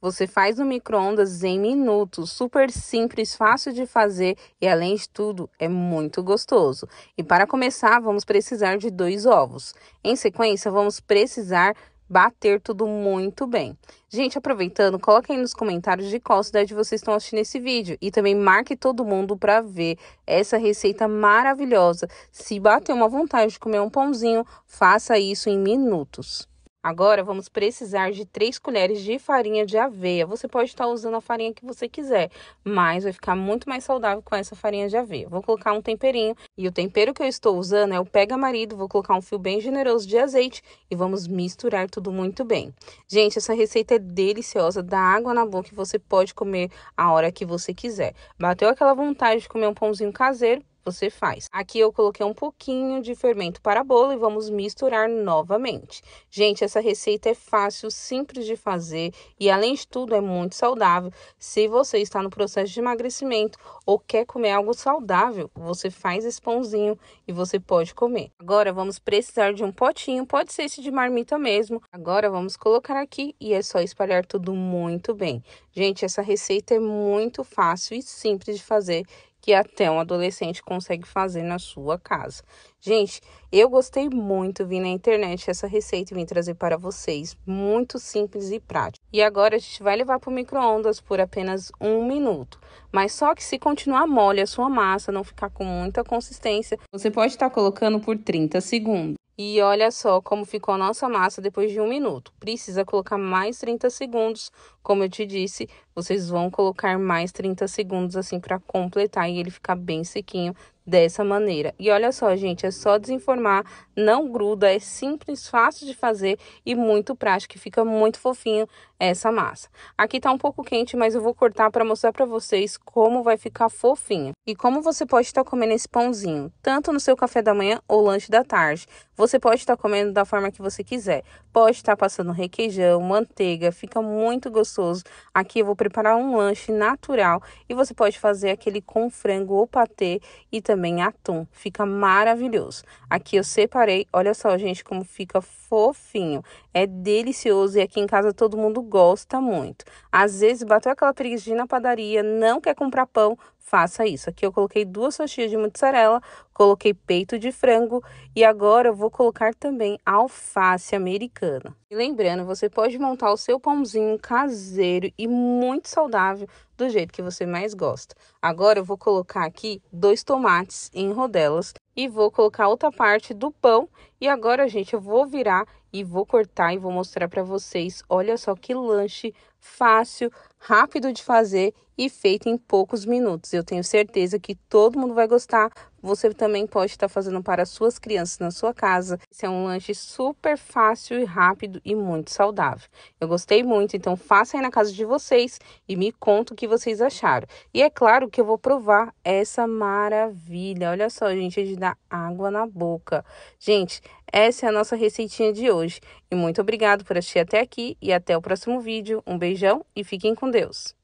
Você faz no micro-ondas em minutos, super simples, fácil de fazer e além de tudo é muito gostoso. E para começar, vamos precisar de dois ovos. Em sequência, vamos precisar bater tudo muito bem. Gente, aproveitando, coloque aí nos comentários de qual cidade vocês estão assistindo esse vídeo e também marque todo mundo para ver essa receita maravilhosa. Se bater uma vontade de comer um pãozinho, faça isso em minutos. Agora vamos precisar de 3 colheres de farinha de aveia. Você pode estar usando a farinha que você quiser, mas vai ficar muito mais saudável com essa farinha de aveia. Vou colocar um temperinho e o tempero que eu estou usando é o pega marido. Vou colocar um fio bem generoso de azeite e vamos misturar tudo muito bem. Gente, essa receita é deliciosa, dá água na boca e você pode comer a hora que você quiser. Bateu aquela vontade de comer um pãozinho caseiro? você faz. Aqui eu coloquei um pouquinho de fermento para bolo e vamos misturar novamente. Gente, essa receita é fácil, simples de fazer e além de tudo é muito saudável. Se você está no processo de emagrecimento ou quer comer algo saudável, você faz esse pãozinho e você pode comer. Agora vamos precisar de um potinho, pode ser esse de marmita mesmo. Agora vamos colocar aqui e é só espalhar tudo muito bem. Gente, essa receita é muito fácil e simples de fazer que até um adolescente consegue fazer na sua casa. Gente, eu gostei muito, vi na internet essa receita e vim trazer para vocês, muito simples e prático. E agora a gente vai levar para o micro-ondas por apenas um minuto. Mas só que se continuar mole a sua massa, não ficar com muita consistência, você pode estar tá colocando por 30 segundos. E olha só como ficou a nossa massa depois de um minuto. Precisa colocar mais 30 segundos. Como eu te disse, vocês vão colocar mais 30 segundos assim para completar e ele ficar bem sequinho dessa maneira. E olha só, gente, é só desenformar, não gruda, é simples, fácil de fazer e muito prático, fica muito fofinho, essa massa. Aqui tá um pouco quente, mas eu vou cortar para mostrar para vocês como vai ficar fofinho. E como você pode estar tá comendo esse pãozinho, tanto no seu café da manhã ou lanche da tarde. Você pode estar tá comendo da forma que você quiser. Pode estar tá passando requeijão, manteiga, fica muito gostoso. Aqui eu vou preparar um lanche natural e você pode fazer aquele com frango ou patê e também atum. Fica maravilhoso. Aqui eu separei, olha só, gente, como fica fofinho. É delicioso e aqui em casa todo mundo gosta muito. Às vezes bateu aquela preguiça de ir na padaria, não quer comprar pão, faça isso. Aqui eu coloquei duas fatias de mozzarella, coloquei peito de frango e agora eu vou colocar também alface americana. E lembrando, você pode montar o seu pãozinho caseiro e muito saudável do jeito que você mais gosta. Agora eu vou colocar aqui dois tomates em rodelas e vou colocar outra parte do pão e agora, gente, eu vou virar e vou cortar e vou mostrar para vocês. Olha só que lanche fácil, rápido de fazer e feito em poucos minutos. Eu tenho certeza que todo mundo vai gostar. Você também pode estar fazendo para suas crianças na sua casa. Esse é um lanche super fácil e rápido e muito saudável. Eu gostei muito, então faça aí na casa de vocês e me conta o que vocês acharam. E é claro que eu vou provar essa maravilha. Olha só, gente, é de dar água na boca. Gente, essa é a nossa receitinha de hoje. E muito obrigado por assistir até aqui e até o próximo vídeo. Um beijão e fiquem com Deus!